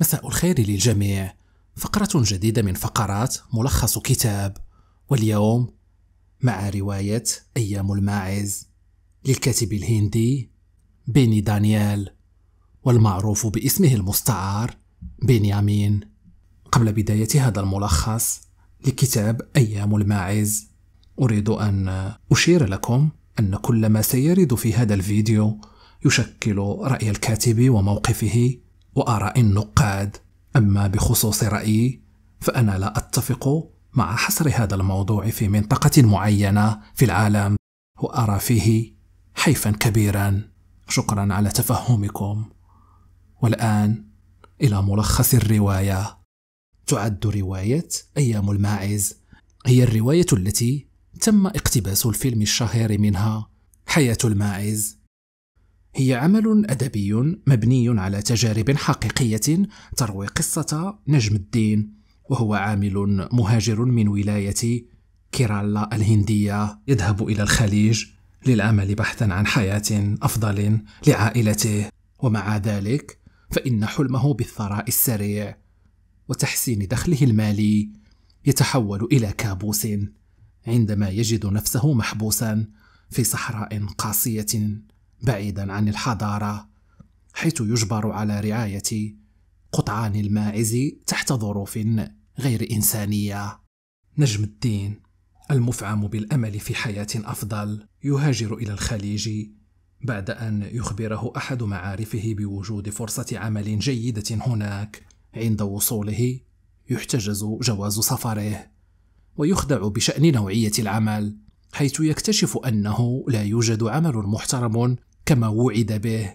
مساء الخير للجميع فقرة جديدة من فقرات ملخص كتاب واليوم مع رواية أيام الماعز للكاتب الهندي بيني دانيال والمعروف باسمه المستعار بنيامين قبل بداية هذا الملخص لكتاب أيام الماعز أريد أن أشير لكم أن كل ما سيرد في هذا الفيديو يشكل رأي الكاتب وموقفه وآراء النقاد أما بخصوص رأيي فأنا لا أتفق مع حصر هذا الموضوع في منطقة معينة في العالم وأرى فيه حيفا كبيرا شكرا على تفهمكم والآن إلى ملخص الرواية تعد رواية أيام الماعز هي الرواية التي تم اقتباس الفيلم الشهير منها حياة الماعز هي عمل أدبي مبني على تجارب حقيقية تروي قصة نجم الدين وهو عامل مهاجر من ولاية كيرالا الهندية يذهب إلى الخليج للعمل بحثا عن حياة أفضل لعائلته ومع ذلك فإن حلمه بالثراء السريع وتحسين دخله المالي يتحول إلى كابوس عندما يجد نفسه محبوسا في صحراء قاسية بعيدا عن الحضاره حيث يجبر على رعايه قطعان الماعز تحت ظروف غير انسانيه نجم الدين المفعم بالامل في حياه افضل يهاجر الى الخليج بعد ان يخبره احد معارفه بوجود فرصه عمل جيده هناك عند وصوله يحتجز جواز سفره ويخدع بشان نوعيه العمل حيث يكتشف انه لا يوجد عمل محترم كما وعد به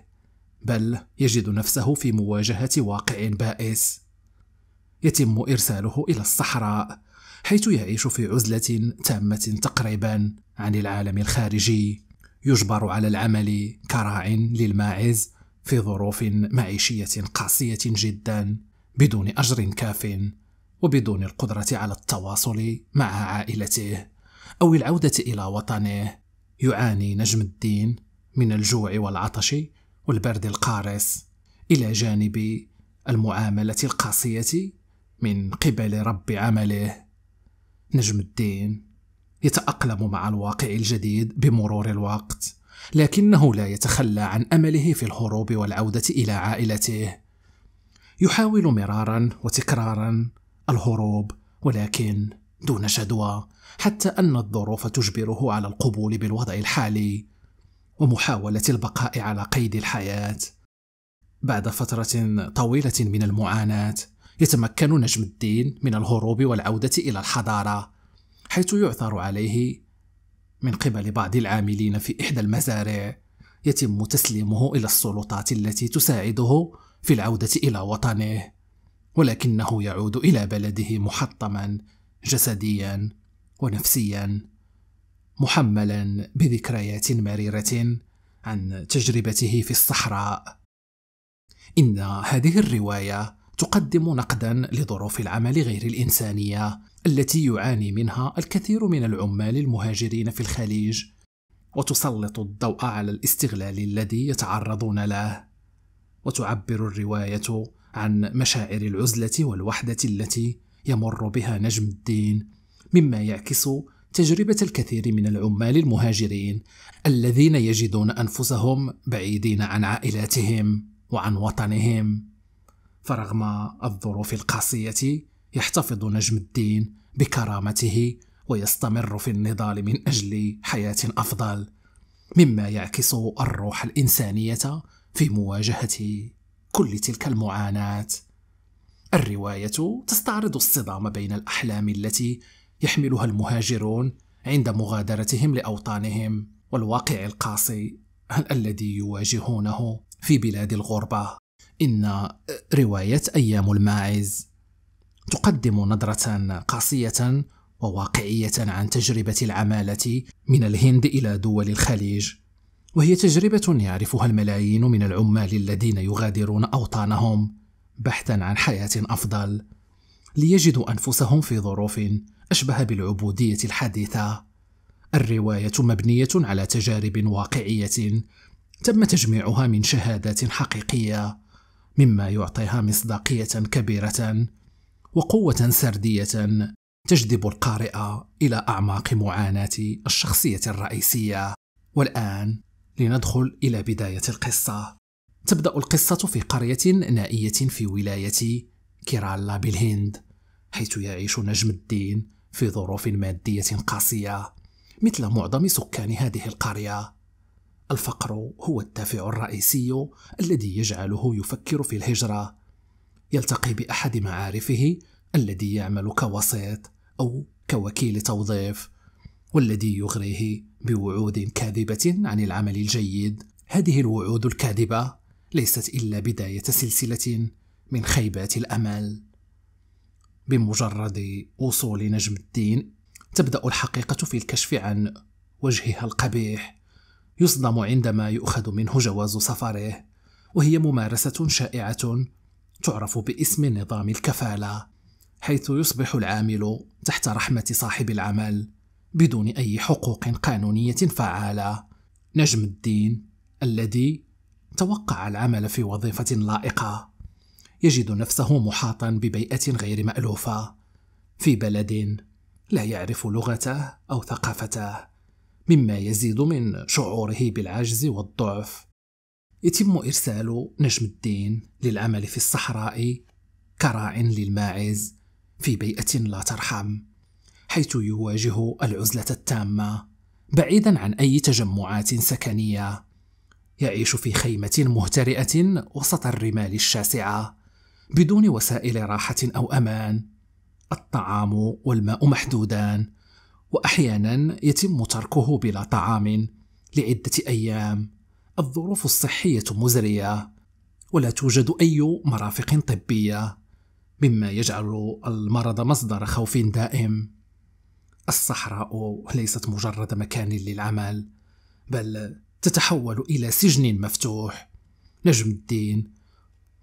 بل يجد نفسه في مواجهه واقع بائس يتم ارساله الى الصحراء حيث يعيش في عزله تامه تقريبا عن العالم الخارجي يجبر على العمل كراع للماعز في ظروف معيشيه قاسيه جدا بدون اجر كاف وبدون القدره على التواصل مع عائلته او العوده الى وطنه يعاني نجم الدين من الجوع والعطش والبرد القارس الى جانب المعامله القاسيه من قبل رب عمله نجم الدين يتاقلم مع الواقع الجديد بمرور الوقت لكنه لا يتخلى عن امله في الهروب والعوده الى عائلته يحاول مرارا وتكرارا الهروب ولكن دون جدوى حتى ان الظروف تجبره على القبول بالوضع الحالي ومحاولة البقاء على قيد الحياة. بعد فترة طويلة من المعاناة، يتمكن نجم الدين من الهروب والعودة إلى الحضارة، حيث يعثر عليه من قبل بعض العاملين في إحدى المزارع، يتم تسليمه إلى السلطات التي تساعده في العودة إلى وطنه، ولكنه يعود إلى بلده محطما جسديا ونفسيا محملا بذكريات مريرة عن تجربته في الصحراء إن هذه الرواية تقدم نقدا لظروف العمل غير الإنسانية التي يعاني منها الكثير من العمال المهاجرين في الخليج وتسلط الضوء على الاستغلال الذي يتعرضون له وتعبر الروايه عن مشاعر العزله والوحده التي يمر بها نجم الدين مما يعكس تجربة الكثير من العمال المهاجرين الذين يجدون أنفسهم بعيدين عن عائلاتهم وعن وطنهم فرغم الظروف القاسية يحتفظ نجم الدين بكرامته ويستمر في النضال من أجل حياة أفضل مما يعكس الروح الإنسانية في مواجهة كل تلك المعاناة الرواية تستعرض الصدام بين الأحلام التي يحملها المهاجرون عند مغادرتهم لاوطانهم والواقع القاسي الذي يواجهونه في بلاد الغربه ان آه، روايه ايام الماعز تقدم نظره قاسيه وواقعيه عن تجربه العماله من الهند الى دول الخليج وهي تجربه يعرفها الملايين من العمال الذين يغادرون اوطانهم بحثا عن حياه افضل ليجدوا أنفسهم في ظروف أشبه بالعبودية الحديثة. الرواية مبنية على تجارب واقعية تم تجميعها من شهادات حقيقية، مما يعطيها مصداقية كبيرة وقوة سردية تجذب القارئ إلى أعماق معاناة الشخصية الرئيسية. والآن لندخل إلى بداية القصة. تبدأ القصة في قرية نائية في ولاية كيرالا بالهند حيث يعيش نجم الدين في ظروف مادية قاسية مثل معظم سكان هذه القرية الفقر هو الدافع الرئيسي الذي يجعله يفكر في الهجرة يلتقي بأحد معارفه الذي يعمل كوسيط أو كوكيل توظيف والذي يغريه بوعود كاذبة عن العمل الجيد هذه الوعود الكاذبة ليست إلا بداية سلسلة من خيبات الامل بمجرد وصول نجم الدين تبدا الحقيقه في الكشف عن وجهها القبيح يصدم عندما يؤخذ منه جواز سفره وهي ممارسه شائعه تعرف باسم نظام الكفاله حيث يصبح العامل تحت رحمه صاحب العمل بدون اي حقوق قانونيه فعاله نجم الدين الذي توقع العمل في وظيفه لائقه يجد نفسه محاطا ببيئه غير مالوفه في بلد لا يعرف لغته او ثقافته مما يزيد من شعوره بالعجز والضعف يتم ارسال نجم الدين للعمل في الصحراء كراع للماعز في بيئه لا ترحم حيث يواجه العزله التامه بعيدا عن اي تجمعات سكنيه يعيش في خيمه مهترئه وسط الرمال الشاسعه بدون وسائل راحه او امان الطعام والماء محدودان واحيانا يتم تركه بلا طعام لعده ايام الظروف الصحيه مزريه ولا توجد اي مرافق طبيه مما يجعل المرض مصدر خوف دائم الصحراء ليست مجرد مكان للعمل بل تتحول الى سجن مفتوح نجم الدين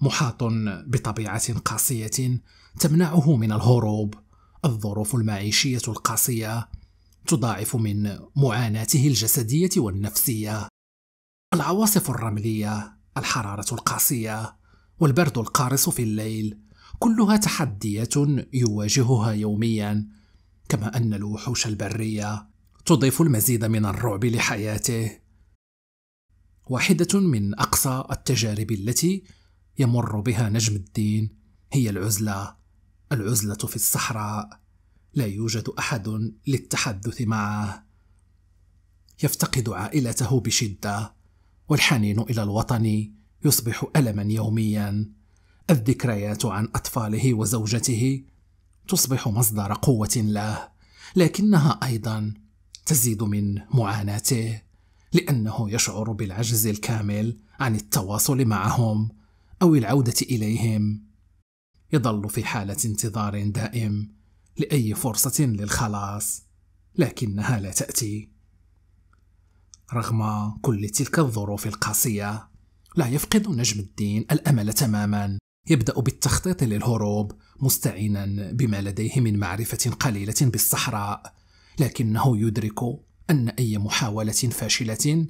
محاط بطبيعة قاسية تمنعه من الهروب الظروف المعيشية القاسية تضاعف من معاناته الجسدية والنفسية العواصف الرملية الحرارة القاسية والبرد القارس في الليل كلها تحديات يواجهها يوميا كما أن الوحوش البرية تضيف المزيد من الرعب لحياته واحدة من أقصى التجارب التي يمر بها نجم الدين هي العزله العزله في الصحراء لا يوجد احد للتحدث معه يفتقد عائلته بشده والحنين الى الوطن يصبح الما يوميا الذكريات عن اطفاله وزوجته تصبح مصدر قوه له لكنها ايضا تزيد من معاناته لانه يشعر بالعجز الكامل عن التواصل معهم أو العودة إليهم يظل في حالة انتظار دائم لأي فرصة للخلاص لكنها لا تأتي رغم كل تلك الظروف القاسية لا يفقد نجم الدين الأمل تماما يبدأ بالتخطيط للهروب مستعينا بما لديه من معرفة قليلة بالصحراء لكنه يدرك أن أي محاولة فاشلة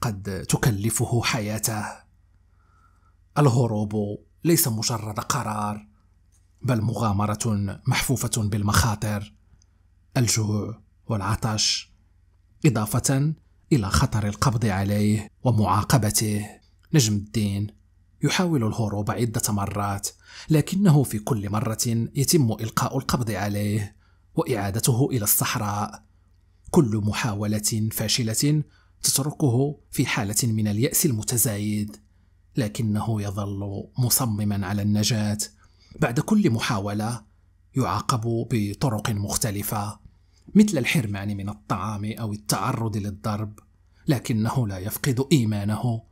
قد تكلفه حياته الهروب ليس مجرد قرار بل مغامره محفوفه بالمخاطر الجوع والعطش اضافه الى خطر القبض عليه ومعاقبته نجم الدين يحاول الهروب عده مرات لكنه في كل مره يتم القاء القبض عليه واعادته الى الصحراء كل محاوله فاشله تتركه في حاله من الياس المتزايد لكنه يظل مصمما على النجاة بعد كل محاولة يعاقب بطرق مختلفة مثل الحرمان من الطعام أو التعرض للضرب لكنه لا يفقد إيمانه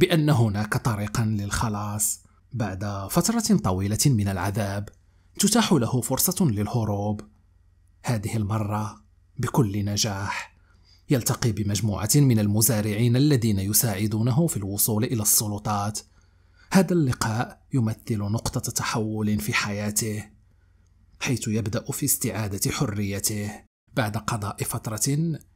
بأن هناك طريقا للخلاص بعد فترة طويلة من العذاب تتاح له فرصة للهروب هذه المرة بكل نجاح يلتقي بمجموعة من المزارعين الذين يساعدونه في الوصول إلى السلطات. هذا اللقاء يمثل نقطة تحول في حياته، حيث يبدأ في استعادة حريته بعد قضاء فترة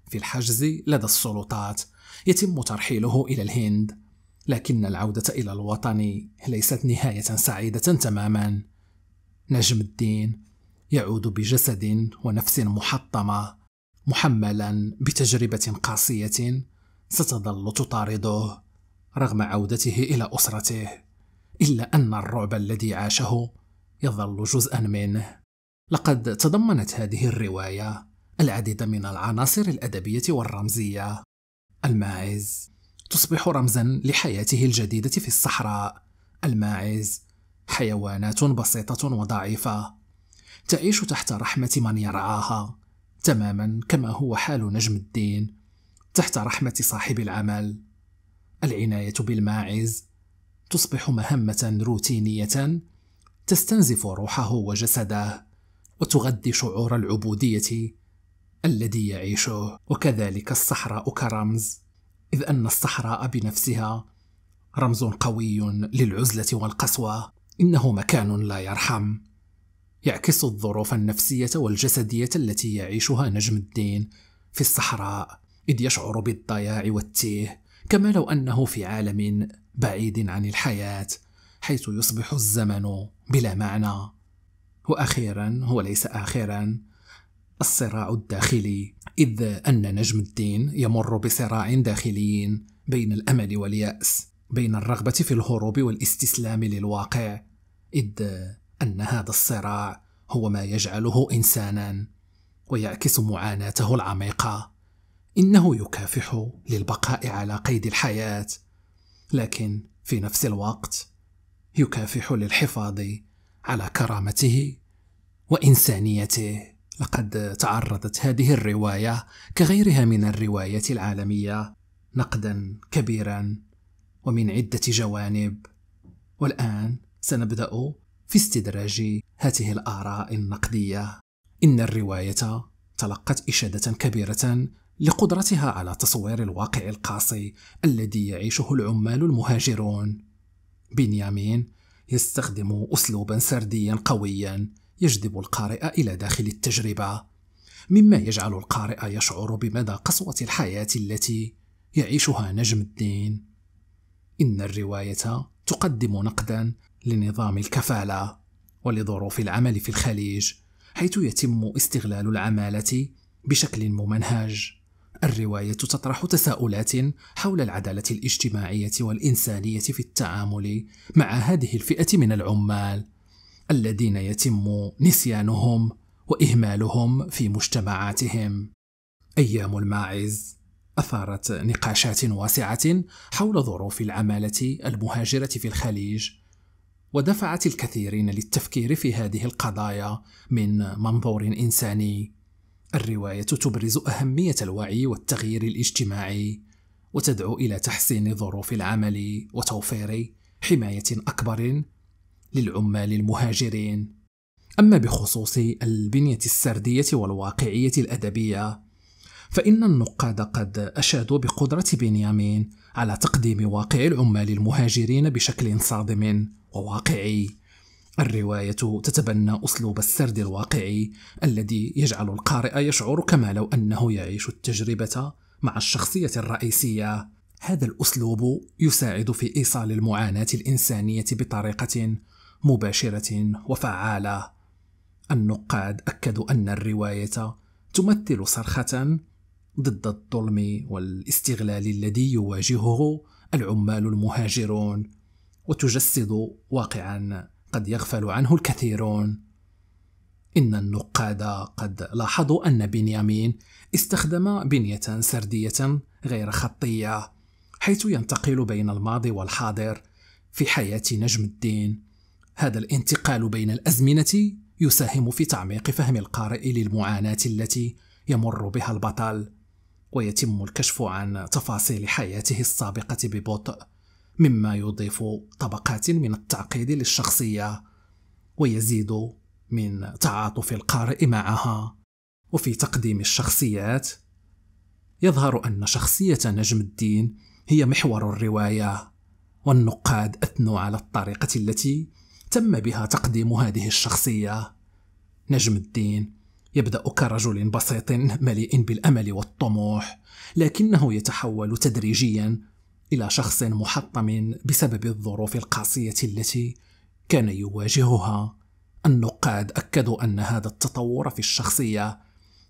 في الحجز لدى السلطات. يتم ترحيله إلى الهند، لكن العودة إلى الوطن ليست نهاية سعيدة تماما. نجم الدين يعود بجسد ونفس محطمة محملا بتجربة قاسية ستظل تطارده رغم عودته إلى أسرته إلا أن الرعب الذي عاشه يظل جزءا منه لقد تضمنت هذه الرواية العديد من العناصر الأدبية والرمزية الماعز تصبح رمزا لحياته الجديدة في الصحراء الماعز حيوانات بسيطة وضعيفة تعيش تحت رحمة من يرعاها تماما كما هو حال نجم الدين تحت رحمة صاحب العمل العناية بالماعز تصبح مهمة روتينية تستنزف روحه وجسده وتغذي شعور العبودية الذي يعيشه وكذلك الصحراء كرمز إذ أن الصحراء بنفسها رمز قوي للعزلة والقسوة إنه مكان لا يرحم يعكس الظروف النفسية والجسدية التي يعيشها نجم الدين في الصحراء إذ يشعر بالضياع والتيه كما لو أنه في عالم بعيد عن الحياة حيث يصبح الزمن بلا معنى وأخيرا وليس آخرا الصراع الداخلي إذ أن نجم الدين يمر بصراع داخلي بين الأمل واليأس بين الرغبة في الهروب والاستسلام للواقع إذ ان هذا الصراع هو ما يجعله انسانا ويعكس معاناته العميقه انه يكافح للبقاء على قيد الحياه لكن في نفس الوقت يكافح للحفاظ على كرامته وانسانيته لقد تعرضت هذه الروايه كغيرها من الروايات العالميه نقدا كبيرا ومن عده جوانب والان سنبدا في استدراج هذه الآراء النقدية إن الرواية تلقت إشادة كبيرة لقدرتها على تصوير الواقع القاسي الذي يعيشه العمال المهاجرون بنيامين يستخدم أسلوبا سرديا قويا يجذب القارئ إلى داخل التجربة مما يجعل القارئ يشعر بمدى قسوة الحياة التي يعيشها نجم الدين إن الرواية تقدم نقدا لنظام الكفالة ولظروف العمل في الخليج حيث يتم استغلال العمالة بشكل ممنهج الرواية تطرح تساؤلات حول العدالة الاجتماعية والإنسانية في التعامل مع هذه الفئة من العمال الذين يتم نسيانهم وإهمالهم في مجتمعاتهم. أيام الماعز أثارت نقاشات واسعة حول ظروف العمالة المهاجرة في الخليج ودفعت الكثيرين للتفكير في هذه القضايا من منظور انساني الروايه تبرز اهميه الوعي والتغيير الاجتماعي وتدعو الى تحسين ظروف العمل وتوفير حمايه اكبر للعمال المهاجرين اما بخصوص البنيه السرديه والواقعيه الادبيه فان النقاد قد اشادوا بقدره بنيامين على تقديم واقع العمال المهاجرين بشكل صادم وواقعي الرواية تتبنى أسلوب السرد الواقعي الذي يجعل القارئ يشعر كما لو أنه يعيش التجربة مع الشخصية الرئيسية هذا الأسلوب يساعد في إيصال المعاناة الإنسانية بطريقة مباشرة وفعالة النقاد أكدوا أن الرواية تمثل صرخة ضد الظلم والاستغلال الذي يواجهه العمال المهاجرون وتجسد واقعا قد يغفل عنه الكثيرون إن النقاد قد لاحظوا أن بنيامين استخدم بنية سردية غير خطية حيث ينتقل بين الماضي والحاضر في حياة نجم الدين هذا الانتقال بين الأزمنة يساهم في تعميق فهم القارئ للمعاناة التي يمر بها البطل ويتم الكشف عن تفاصيل حياته السابقة ببطء مما يضيف طبقات من التعقيد للشخصية ويزيد من تعاطف القارئ معها وفي تقديم الشخصيات يظهر أن شخصية نجم الدين هي محور الرواية والنقاد أثنوا على الطريقة التي تم بها تقديم هذه الشخصية نجم الدين يبدا كرجل بسيط مليء بالامل والطموح لكنه يتحول تدريجيا الى شخص محطم بسبب الظروف القاسيه التي كان يواجهها النقاد اكدوا ان هذا التطور في الشخصيه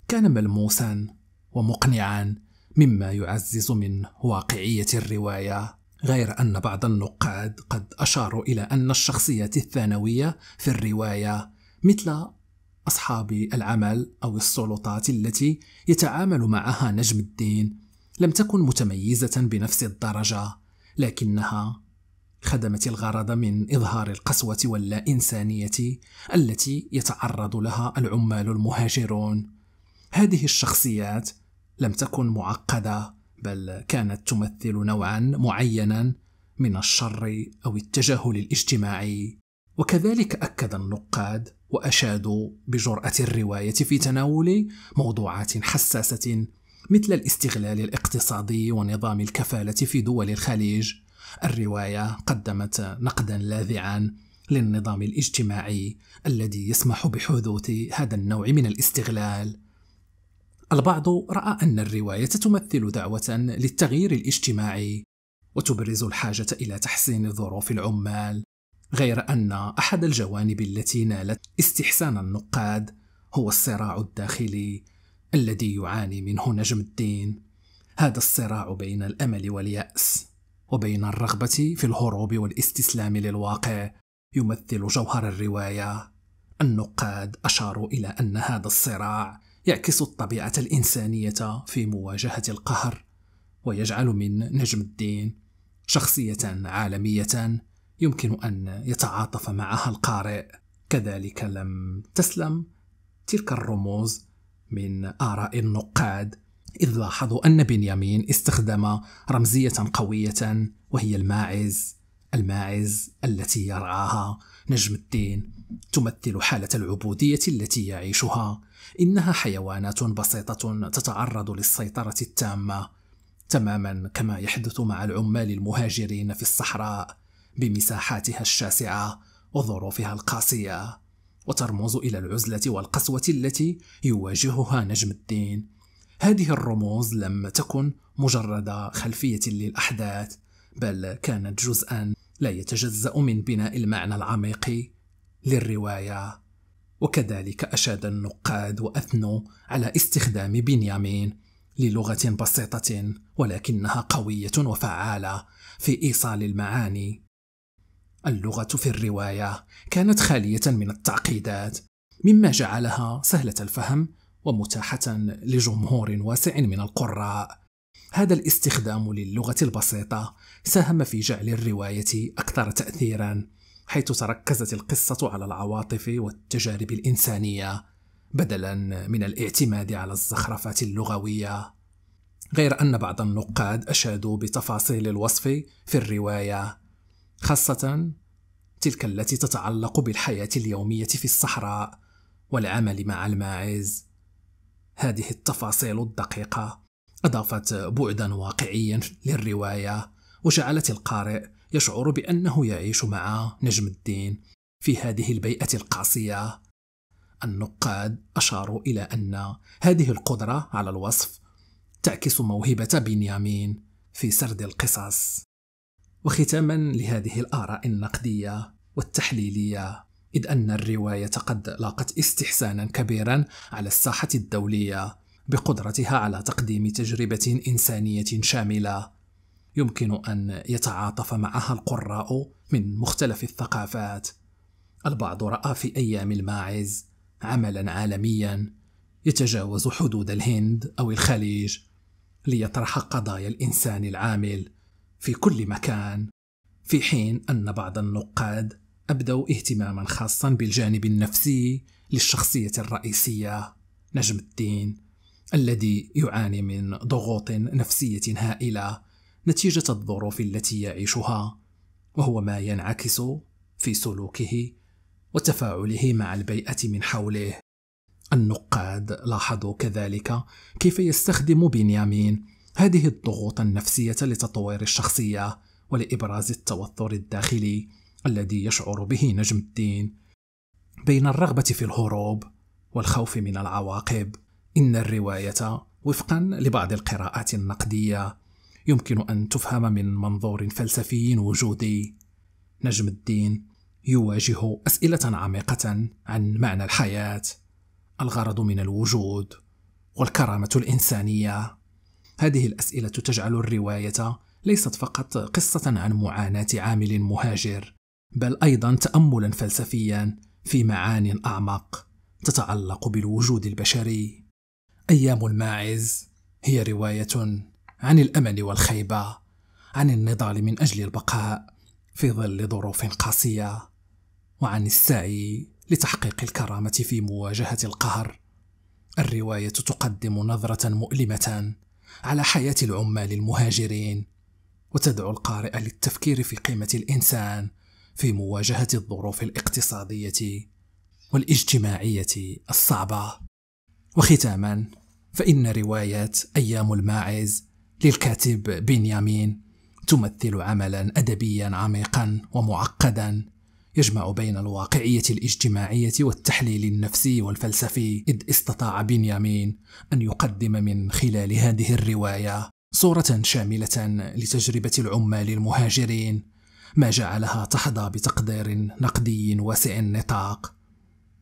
كان ملموسا ومقنعا مما يعزز من واقعيه الروايه غير ان بعض النقاد قد اشاروا الى ان الشخصيات الثانويه في الروايه مثل أصحاب العمل أو السلطات التي يتعامل معها نجم الدين لم تكن متميزة بنفس الدرجة لكنها خدمت الغرض من إظهار القسوة واللا إنسانية التي يتعرض لها العمال المهاجرون هذه الشخصيات لم تكن معقدة بل كانت تمثل نوعا معينا من الشر أو التجاهل الاجتماعي وكذلك أكد النقاد وأشادوا بجرأة الرواية في تناول موضوعات حساسة مثل الاستغلال الاقتصادي ونظام الكفالة في دول الخليج. الرواية قدمت نقدا لاذعا للنظام الاجتماعي الذي يسمح بحدوث هذا النوع من الاستغلال. البعض رأى أن الرواية تمثل دعوة للتغيير الاجتماعي وتبرز الحاجة إلى تحسين ظروف العمال غير أن أحد الجوانب التي نالت استحسان النقاد هو الصراع الداخلي الذي يعاني منه نجم الدين هذا الصراع بين الأمل واليأس وبين الرغبة في الهروب والاستسلام للواقع يمثل جوهر الرواية النقاد أشاروا إلى أن هذا الصراع يعكس الطبيعة الإنسانية في مواجهة القهر ويجعل من نجم الدين شخصية عالمية يمكن أن يتعاطف معها القارئ كذلك لم تسلم تلك الرموز من آراء النقاد إذ لاحظوا أن بنيامين استخدم رمزية قوية وهي الماعز الماعز التي يرعاها نجم الدين تمثل حالة العبودية التي يعيشها إنها حيوانات بسيطة تتعرض للسيطرة التامة تماما كما يحدث مع العمال المهاجرين في الصحراء بمساحاتها الشاسعة وظروفها القاسية وترمز إلى العزلة والقسوة التي يواجهها نجم الدين هذه الرموز لم تكن مجرد خلفية للأحداث بل كانت جزءا لا يتجزأ من بناء المعنى العميق للرواية وكذلك أشاد النقاد وأثنوا على استخدام بنيامين للغة بسيطة ولكنها قوية وفعالة في إيصال المعاني اللغة في الرواية كانت خالية من التعقيدات، مما جعلها سهلة الفهم ومتاحة لجمهور واسع من القراء. هذا الاستخدام للغة البسيطة ساهم في جعل الرواية أكثر تأثيرًا، حيث تركزت القصة على العواطف والتجارب الإنسانية، بدلًا من الاعتماد على الزخرفات اللغوية. غير أن بعض النقاد أشادوا بتفاصيل الوصف في الرواية خاصة تلك التي تتعلق بالحياة اليومية في الصحراء والعمل مع الماعز هذه التفاصيل الدقيقة أضافت بعدا واقعيا للرواية وجعلت القارئ يشعر بأنه يعيش مع نجم الدين في هذه البيئة القاسية النقاد أشاروا إلى أن هذه القدرة على الوصف تعكس موهبة بنيامين في سرد القصص وختاما لهذه الآراء النقدية والتحليلية إذ أن الرواية قد لاقت استحسانا كبيرا على الساحة الدولية بقدرتها على تقديم تجربة إنسانية شاملة يمكن أن يتعاطف معها القراء من مختلف الثقافات البعض رأى في أيام الماعز عملا عالميا يتجاوز حدود الهند أو الخليج ليطرح قضايا الإنسان العامل في كل مكان في حين أن بعض النقاد أبدوا اهتماما خاصا بالجانب النفسي للشخصية الرئيسية نجم الدين الذي يعاني من ضغوط نفسية هائلة نتيجة الظروف التي يعيشها وهو ما ينعكس في سلوكه وتفاعله مع البيئة من حوله النقاد لاحظوا كذلك كيف يستخدم بنيامين هذه الضغوط النفسية لتطوير الشخصية ولإبراز التوتر الداخلي الذي يشعر به نجم الدين بين الرغبة في الهروب والخوف من العواقب إن الرواية وفقا لبعض القراءات النقدية يمكن أن تفهم من منظور فلسفي وجودي نجم الدين يواجه أسئلة عميقة عن معنى الحياة الغرض من الوجود والكرامة الإنسانية هذه الأسئلة تجعل الرواية ليست فقط قصة عن معاناة عامل مهاجر، بل أيضا تأملا فلسفيا في معان أعمق تتعلق بالوجود البشري. أيام الماعز هي رواية عن الأمل والخيبة، عن النضال من أجل البقاء في ظل ظروف قاسية، وعن السعي لتحقيق الكرامة في مواجهة القهر. الرواية تقدم نظرة مؤلمة على حياة العمال المهاجرين وتدعو القارئ للتفكير في قيمة الإنسان في مواجهة الظروف الاقتصادية والاجتماعية الصعبة وختاما فإن رواية أيام الماعز للكاتب بنيامين تمثل عملا أدبيا عميقا ومعقدا يجمع بين الواقعية الاجتماعية والتحليل النفسي والفلسفي إذ استطاع بنيامين أن يقدم من خلال هذه الرواية صورة شاملة لتجربة العمال المهاجرين ما جعلها تحظى بتقدير نقدي واسع النطاق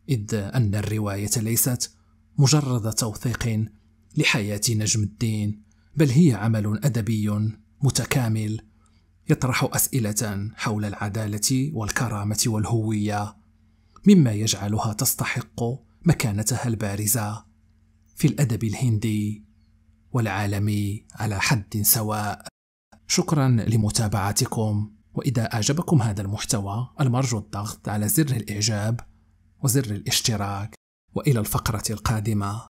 إذ أن الرواية ليست مجرد توثيق لحياة نجم الدين بل هي عمل أدبي متكامل يطرح اسئله حول العداله والكرامه والهويه مما يجعلها تستحق مكانتها البارزه في الادب الهندي والعالمي على حد سواء شكرا لمتابعتكم واذا اعجبكم هذا المحتوى المرجو الضغط على زر الاعجاب وزر الاشتراك والى الفقره القادمه